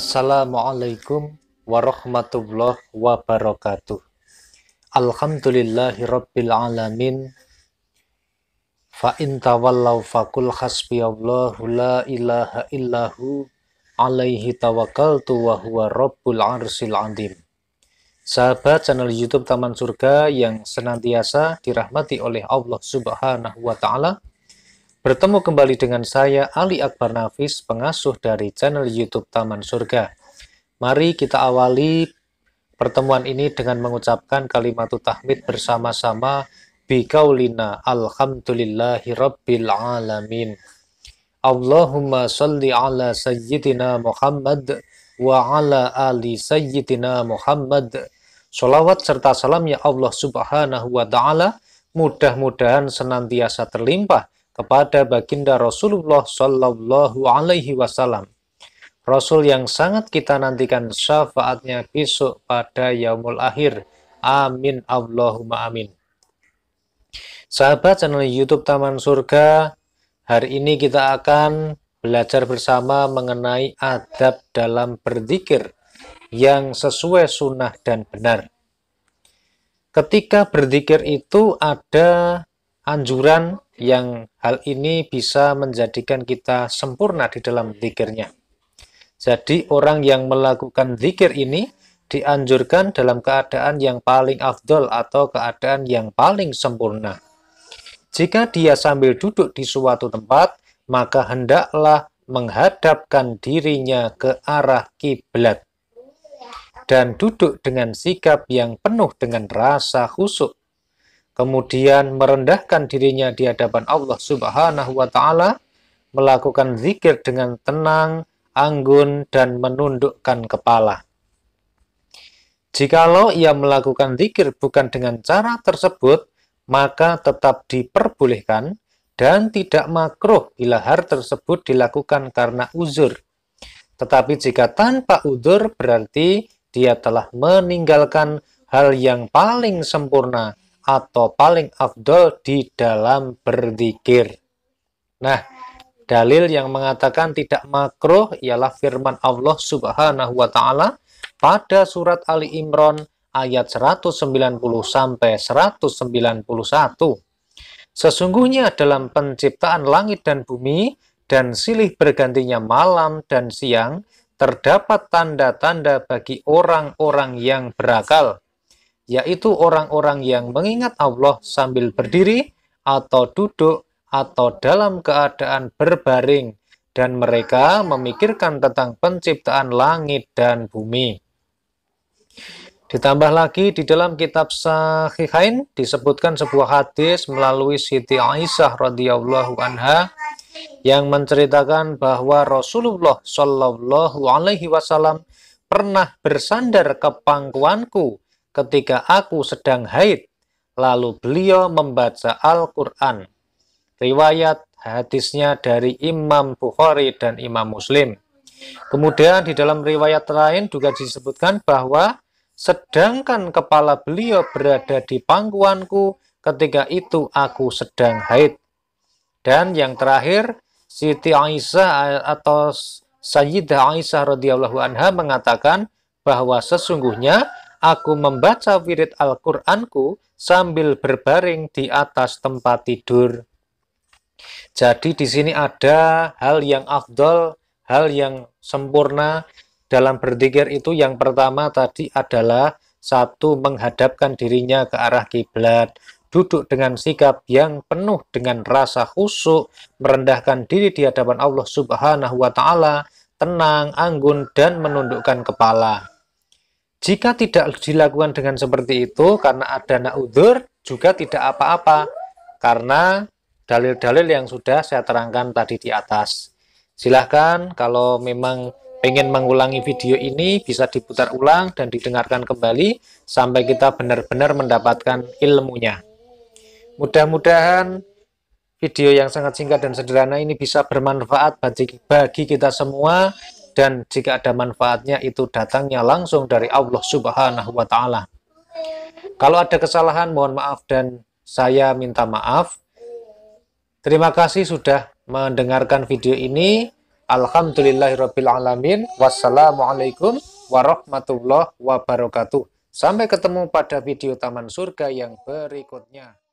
Assalamualaikum warahmatullahi wabarakatuh. Alhamdulillahi rabbil alamin. Fa in tawallaw faqul hasbiyallahu la ilaha illahu alaihi tawakkaltu wa huwa rabbul arsil adim. Sahabat channel YouTube Taman Surga yang senantiasa dirahmati oleh Allah Subhanahu wa taala, Bertemu kembali dengan saya Ali Akbar Nafis, pengasuh dari channel YouTube Taman Surga. Mari kita awali pertemuan ini dengan mengucapkan kalimat tahmid bersama-sama Bikaulina alhamdulillahi rabbil alamin. Allahumma salli ala sayyidina Muhammad wa ala ali sayyidina Muhammad. Salawat serta salam ya Allah subhanahu wa ta'ala mudah-mudahan senantiasa terlimpah kepada baginda Rasulullah Shallallahu Alaihi Wasallam. Rasul yang sangat kita nantikan syafaatnya besok pada yaumul akhir. Amin Allahumma amin. Sahabat channel YouTube Taman Surga, hari ini kita akan belajar bersama mengenai adab dalam berzikir yang sesuai sunnah dan benar. Ketika berzikir itu ada anjuran yang hal ini bisa menjadikan kita sempurna di dalam zikirnya. Jadi orang yang melakukan zikir ini dianjurkan dalam keadaan yang paling afdol atau keadaan yang paling sempurna. Jika dia sambil duduk di suatu tempat, maka hendaklah menghadapkan dirinya ke arah kiblat dan duduk dengan sikap yang penuh dengan rasa khusuk kemudian merendahkan dirinya di hadapan Allah Subhanahu wa taala, melakukan zikir dengan tenang, anggun dan menundukkan kepala. Jikalau ia melakukan zikir bukan dengan cara tersebut, maka tetap diperbolehkan dan tidak makruh bila hal tersebut dilakukan karena uzur. Tetapi jika tanpa uzur berarti dia telah meninggalkan hal yang paling sempurna atau paling afdol di dalam berzikir. Nah, dalil yang mengatakan tidak makruh ialah firman Allah Subhanahu wa taala pada surat Ali Imran ayat 190 sampai 191. Sesungguhnya dalam penciptaan langit dan bumi dan silih bergantinya malam dan siang terdapat tanda-tanda bagi orang-orang yang berakal yaitu orang-orang yang mengingat Allah sambil berdiri atau duduk atau dalam keadaan berbaring dan mereka memikirkan tentang penciptaan langit dan bumi. Ditambah lagi di dalam kitab Sahihain disebutkan sebuah hadis melalui Siti Aisyah radhiyallahu anha yang menceritakan bahwa Rasulullah Shallallahu alaihi wasallam pernah bersandar ke pangkuanku ketika aku sedang haid. Lalu beliau membaca Al-Quran. Riwayat hadisnya dari Imam Bukhari dan Imam Muslim. Kemudian di dalam riwayat lain juga disebutkan bahwa sedangkan kepala beliau berada di pangkuanku ketika itu aku sedang haid. Dan yang terakhir, Siti Aisyah atau Sayyidah Aisyah radhiyallahu anha mengatakan bahwa sesungguhnya aku membaca wirid Al-Qur'anku sambil berbaring di atas tempat tidur. Jadi di sini ada hal yang afdol, hal yang sempurna dalam berzikir itu yang pertama tadi adalah satu menghadapkan dirinya ke arah kiblat, duduk dengan sikap yang penuh dengan rasa khusyuk, merendahkan diri di hadapan Allah Subhanahu wa taala, tenang, anggun dan menundukkan kepala. Jika tidak dilakukan dengan seperti itu karena ada na'udzur juga tidak apa-apa karena dalil-dalil yang sudah saya terangkan tadi di atas. Silahkan kalau memang pengen mengulangi video ini bisa diputar ulang dan didengarkan kembali sampai kita benar-benar mendapatkan ilmunya. Mudah-mudahan video yang sangat singkat dan sederhana ini bisa bermanfaat bagi kita semua dan jika ada manfaatnya itu datangnya langsung dari Allah Subhanahu wa taala. Kalau ada kesalahan mohon maaf dan saya minta maaf. Terima kasih sudah mendengarkan video ini. Alhamdulillahirabbil Wassalamualaikum warahmatullahi wabarakatuh. Sampai ketemu pada video Taman Surga yang berikutnya.